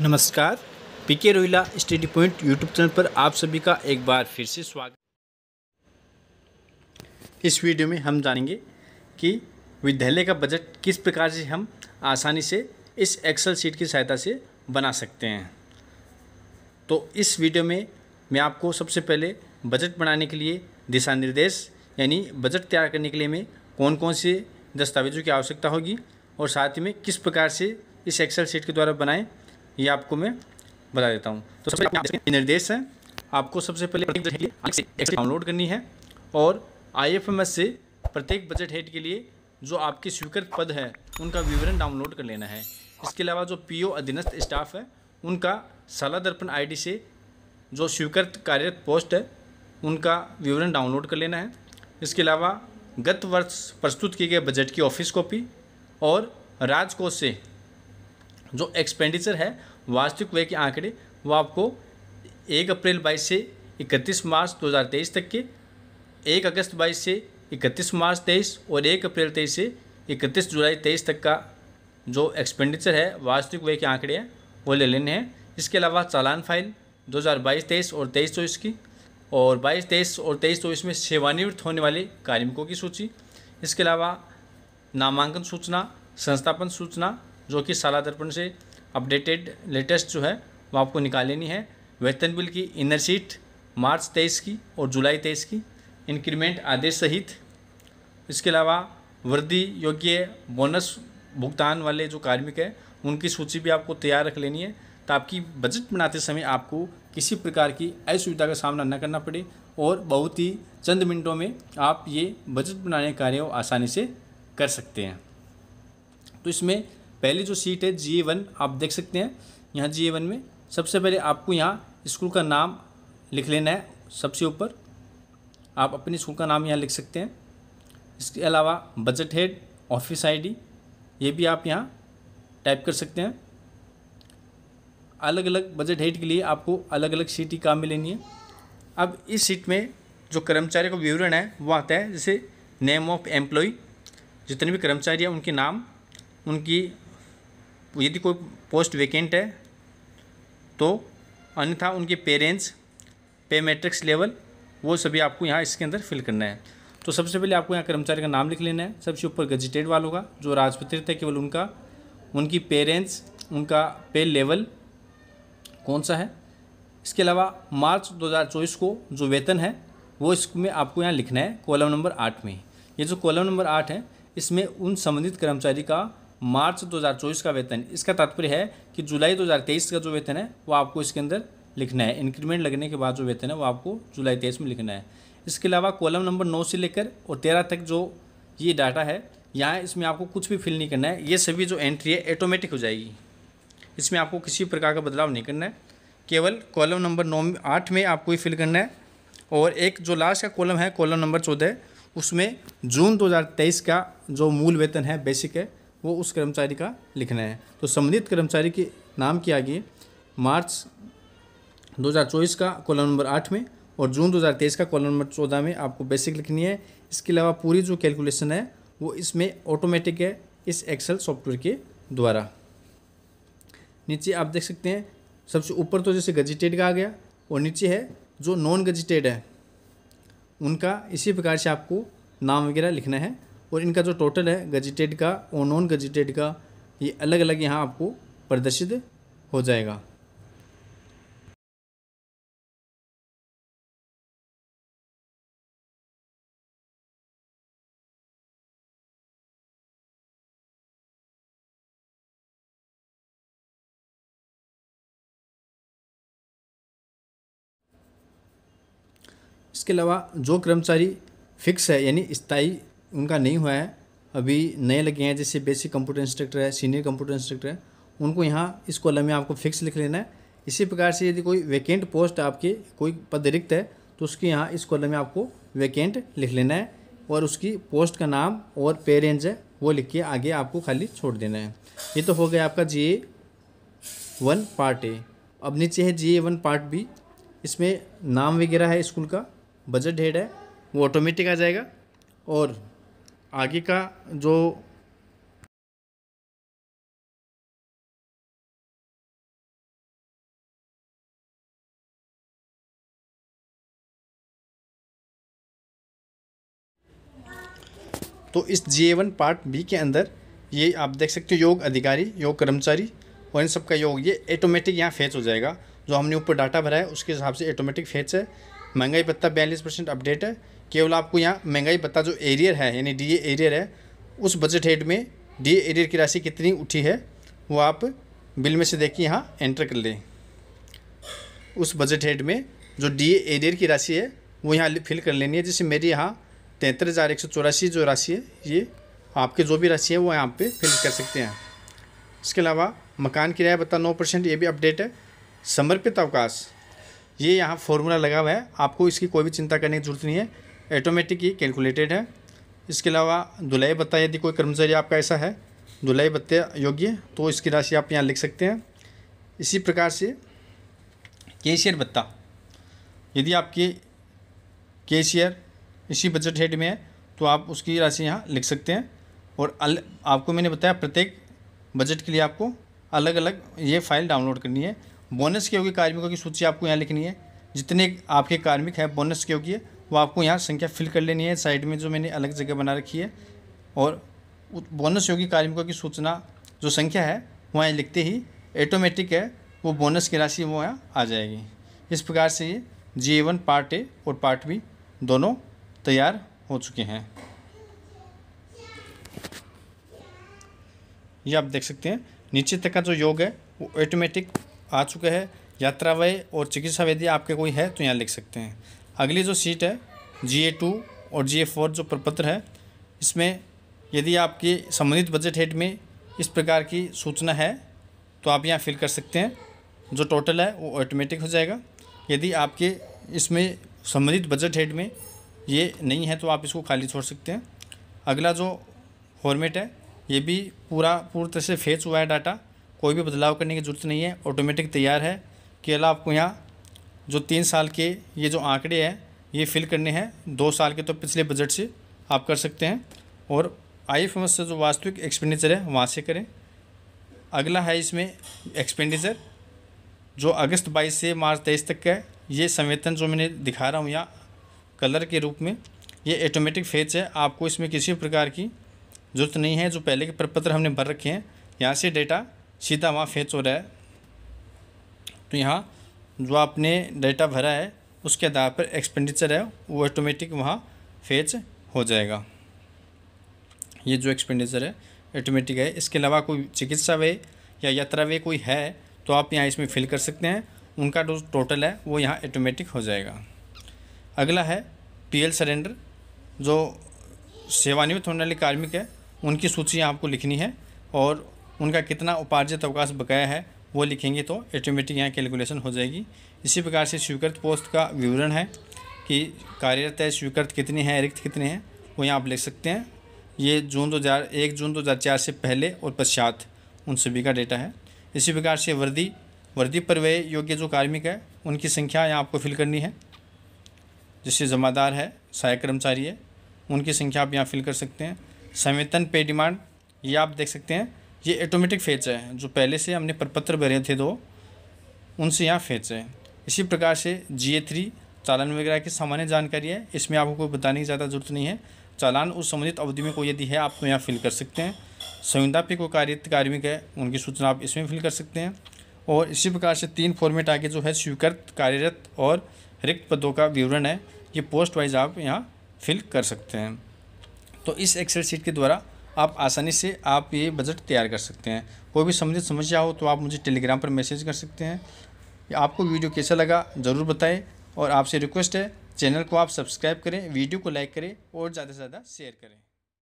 नमस्कार P K Rohila study point YouTube channel पर आप सभी का एक बार फिर से स्वागत इस वीडियो में हम जानेंगे कि विद्यालय का बजट किस प्रकार से हम आसानी से इस एक्सेल सीट की सहायता से बना सकते हैं तो इस वीडियो में मैं आपको सबसे पहले बजट बनाने के लिए दिशा निर्देश यानी बजट तैयार करने के लिए में कौन कौन से दस्तावेजों की आवश्यकता होगी और साथ ही में किस प्रकार से इस एक्सेल सीट के द्वारा बनाएँ ये आपको मैं बता देता हूँ तो सबसे पहले निर्देश हैं आपको सबसे पहले डाउनलोड करनी है और आईएफएमएस से प्रत्येक बजट हेड के लिए जो आपके स्वीकृत पद है उनका विवरण डाउनलोड कर लेना है इसके अलावा जो पीओ अधीनस्थ स्टाफ है उनका सला दर्पण आईडी से जो स्वीकृत कार्यरत पोस्ट है उनका विवरण डाउनलोड कर लेना है इसके अलावा गत वर्ष प्रस्तुत किए गए बजट की ऑफिस कॉपी और राजकोष से जो एक्सपेंडिचर है वास्तविक व्यय के आंकड़े वो आपको एक अप्रैल बाईस से इकतीस मार्च 2023 तक के एक अगस्त बाईस से इकतीस मार्च तेईस और एक अप्रैल तेईस से इकतीस जुलाई तेईस तक का जो एक्सपेंडिचर है वास्तविक व्यय के आंकड़े हैं वो ले लेने हैं इसके अलावा चालान फाइल 2022-23 और 23 चौबीस की और 22-23 और 23 चौबीस में सेवानिवृत्त होने वाले कार्मिकों की सूची इसके अलावा नामांकन सूचना संस्थापन सूचना जो कि साला दर्पण से अपडेटेड लेटेस्ट जो है वो आपको निकाल लेनी है वेतन बिल की इनर सीट मार्च तेईस की और जुलाई तेईस की इंक्रीमेंट आदेश सहित इसके अलावा वृद्धि योग्य बोनस भुगतान वाले जो कार्मिक हैं उनकी सूची भी आपको तैयार रख लेनी है ताकि बजट बनाते समय आपको किसी प्रकार की असुविधा का सामना न करना पड़े और बहुत ही चंद मिनटों में आप ये बजट बनाने कार्य आसानी से कर सकते हैं तो इसमें पहली जो सीट है जी वन आप देख सकते हैं यहाँ जी वन में सबसे पहले आपको यहाँ स्कूल का नाम लिख लेना है सबसे ऊपर आप अपने स्कूल का नाम यहाँ लिख सकते हैं इसके अलावा बजट हेड ऑफिस आईडी ये भी आप यहाँ टाइप कर सकते हैं अलग अलग बजट हेड के लिए आपको अलग अलग सीट ही काम में लेनी है अब इस सीट में जो कर्मचारी का विवरण है वो आता है जैसे नेम ऑफ एम्प्लॉय जितने भी कर्मचारी हैं उनके नाम उनकी यदि कोई पोस्ट वेकेंट है तो अन्यथा उनके पेरेंट्स पे मैट्रिक्स लेवल वो सभी आपको यहाँ इसके अंदर फिल करना है तो सबसे पहले आपको यहाँ कर्मचारी का नाम लिख लेना है सबसे ऊपर गजिटेड वालों का जो राजपत्रित है केवल उनका उनकी पेरेंट्स उनका पे लेवल कौन सा है इसके अलावा मार्च 2024 को जो वेतन है वो इसमें आपको यहाँ लिखना है कॉलम नंबर आठ में ये जो कॉलम नंबर आठ है इसमें उन संबंधित कर्मचारी का मार्च 2024 का वेतन इसका तात्पर्य है कि जुलाई 2023 का जो वेतन है वो आपको इसके अंदर लिखना है इंक्रीमेंट लगने के बाद जो वेतन है वो आपको जुलाई तेईस में लिखना है इसके अलावा कॉलम नंबर नौ से लेकर और तेरह तक जो ये डाटा है यहाँ इसमें आपको कुछ भी फिल नहीं करना है ये सभी जो एंट्री है ऑटोमेटिक हो जाएगी इसमें आपको किसी प्रकार का बदलाव नहीं करना है केवल कॉलम नंबर नौ आठ में आपको ही फिल करना है और एक जो लास्ट का कॉलम है कॉलम नंबर चौदह उसमें जून 2023 का जो मूल वेतन है बेसिक है वो उस कर्मचारी का लिखना है तो संबंधित कर्मचारी के नाम के आगे मार्च 2024 का कॉलम नंबर आठ में और जून 2023 का कॉलम नंबर चौदह में आपको बेसिक लिखनी है इसके अलावा पूरी जो कैलकुलेशन है वो इसमें ऑटोमेटिक है इस एक्सेल सॉफ्टवेयर के द्वारा नीचे आप देख सकते हैं सबसे ऊपर तो जैसे गजिटेड का आ गया और नीचे है जो नॉन गजिटेड है उनका इसी प्रकार से आपको नाम वगैरह लिखना है और इनका जो टोटल है गजिटेड का और नॉन गजिटेड का ये अलग अलग यहाँ आपको प्रदर्शित हो जाएगा इसके अलावा जो कर्मचारी फिक्स है यानी स्थायी उनका नहीं हुआ है अभी नए लगे हैं जैसे बेसिक कंप्यूटर इंस्ट्रक्टर है सीनियर कंप्यूटर इंस्ट्रक्टर है उनको यहाँ इस कॉलम में आपको फिक्स लिख लेना है इसी प्रकार से यदि कोई वैकेंट पोस्ट आपके कोई पद रिक्त है तो उसके यहाँ इस कॉलम में आपको वैकेंट लिख लेना है और उसकी पोस्ट का नाम और पे रेंज है वो लिख के आगे आपको खाली छोड़ देना है ये तो हो गया आपका जी ए वन पार्ट ए अब नीचे है G A one part B इसमें नाम वगैरह है स्कूल का बजट हेड है वो ऑटोमेटिक आ जाएगा और आगे का जो तो इस जे वन पार्ट बी के अंदर ये आप देख सकते हो योग अधिकारी योग कर्मचारी और इन सब का योग ये ऑटोमेटिक यहाँ फेच हो जाएगा जो हमने ऊपर डाटा भरा है उसके हिसाब से ऑटोमेटिक फेच है महंगाई पत्ता बयालीस परसेंट अपडेट है केवल आपको यहाँ महंगाई भत्ता जो एरियर है यानी डी एरियर है उस बजट हेड में डी एरियर की राशि कितनी उठी है वो आप बिल में से देख के यहाँ एंटर कर लें उस बजट हेड में जो डी एरियर की राशि है वो यहाँ फिल कर लेनी है जैसे मेरी यहाँ तैंतीस हज़ार एक सौ चौरासी जो राशि है ये आपके जो भी राशि है वो यहाँ पे फिल कर सकते हैं इसके अलावा मकान किराया भत्ता नौ परसेंट ये भी अपडेट है समर्पित अवकाश ये यहाँ फॉर्मूला लगा हुआ है आपको इसकी कोई भी चिंता करने की जरूरत नहीं है ऑटोमेटिक कैलकुलेटेड है इसके अलावा दुलाई भत्ता यदि कोई कर्मचारी आपका ऐसा है दुलाई भत्ते योग्य तो इसकी राशि आप यहाँ लिख सकते हैं इसी प्रकार से कैशियर भत्ता यदि आपके कैशियर इसी बजट हेड में है तो आप उसकी राशि यहाँ लिख सकते हैं और अल आपको मैंने बताया प्रत्येक बजट के लिए आपको अलग अलग ये फाइल डाउनलोड करनी है बोनस के योग्य कार्मिकों की सूची आपको यहाँ लिखनी है जितने आपके कार्मिक हैं बोनस के योग्य वो आपको यहाँ संख्या फिल कर लेनी है साइड में जो मैंने अलग जगह बना रखी है और बोनस योगी कार्मिकों की सूचना जो संख्या है यहाँ लिखते ही ऑटोमेटिक है वो बोनस की राशि वो यहाँ आ जाएगी इस प्रकार से ये जी वन पार्ट ए और पार्ट बी दोनों तैयार हो चुके हैं ये आप देख सकते हैं नीचे तक का जो योग है वो ऑटोमेटिक आ चुका है यात्रा व्यय और चिकित्सा वैद्य आपके कोई है तो यहाँ लिख सकते हैं अगली जो सीट है जी ए टू और जी ए फोर जो प्रपत्र है इसमें यदि आपके संबंधित बजट हेड में इस प्रकार की सूचना है तो आप यहाँ फिल कर सकते हैं जो टोटल है वो ऑटोमेटिक हो जाएगा यदि आपके इसमें संबंधित बजट हेड में ये नहीं है तो आप इसको खाली छोड़ सकते हैं अगला जो फॉर्मेट है ये भी पूरा पूरी तरह से फेच हुआ है डाटा कोई भी बदलाव करने की ज़रूरत नहीं है ऑटोमेटिक तैयार है केवल आपको यहाँ जो तीन साल के ये जो आंकड़े हैं ये फिल करने हैं दो साल के तो पिछले बजट से आप कर सकते हैं और आई एफ से जो वास्तविक एक्सपेंडिचर है वहाँ से करें अगला है इसमें एक्सपेंडिचर जो अगस्त 22 से मार्च 23 तक का है ये संवेतन जो मैंने दिखा रहा हूँ यहाँ कलर के रूप में ये ऑटोमेटिक फेज है आपको इसमें किसी प्रकार की जरूरत नहीं है जो पहले के प्रपत्र हमने भर रखे हैं यहाँ से डेटा सीधा वहाँ फेच हो रहा है तो यहाँ जो आपने डाटा भरा है उसके आधार पर एक्सपेंडिचर है वो ऑटोमेटिक वहाँ फेच हो जाएगा ये जो एक्सपेंडिचर है ऑटोमेटिक है इसके अलावा कोई चिकित्सा वे या यात्रा वे कोई है तो आप यहाँ इसमें फिल कर सकते हैं उनका जो टोटल है वो यहाँ ऑटोमेटिक हो जाएगा अगला है पीएल सरेंडर जो सेवानिवृत्त होने वाले कार्मिक है उनकी सूची आपको लिखनी है और उनका कितना उपार्जित अवकाश बकाया है वो लिखेंगे तो ऑटोमेटिक यहाँ कैलकुलेशन हो जाएगी इसी प्रकार से स्वीकृत पोस्ट का विवरण है कि कार्यरत है स्वीकृत कितने हैं रिक्त कितने हैं वो यहाँ आप लिख सकते हैं ये जून दो हज़ार एक जून दो हज़ार चार से पहले और पश्चात उन सभी का डेटा है इसी प्रकार से वर्दी वर्दी परवय योग्य जो कार्मिक है उनकी संख्या यहाँ आपको फिल करनी है जिससे जमादार है सहायक कर्मचारी है उनकी संख्या आप यहाँ फिल कर सकते हैं संवेतन पे डिमांड ये आप देख सकते हैं ये ऑटोमेटिक फेच है जो पहले से हमने प्रपत्र भरे थे दो उनसे यहाँ फेच है इसी प्रकार से जी ए थ्री चालान वगैरह की सामान्य जानकारी है इसमें आपको कोई बताने की ज़्यादा जरूरत नहीं है चालान उस संबंधित अवधि में कोई यदि है आप तो यहाँ फिल कर सकते हैं संविदा पे कोई कार्य कार्मिक है उनकी सूचना आप इसमें फिल कर सकते हैं और इसी प्रकार से तीन फॉर्मेट आगे जो है स्वीकृत कार्यरत और रिक्त पदों का विवरण है ये पोस्ट वाइज आप यहाँ फिल कर सकते हैं तो इस एक्सेल सीट के द्वारा आप आसानी से आप ये बजट तैयार कर सकते हैं कोई भी संबंधित समस्या हो तो आप मुझे टेलीग्राम पर मैसेज कर सकते हैं आपको वीडियो कैसा लगा ज़रूर बताएं और आपसे रिक्वेस्ट है चैनल को आप सब्सक्राइब करें वीडियो को लाइक करें और ज़्यादा से ज़्यादा शेयर करें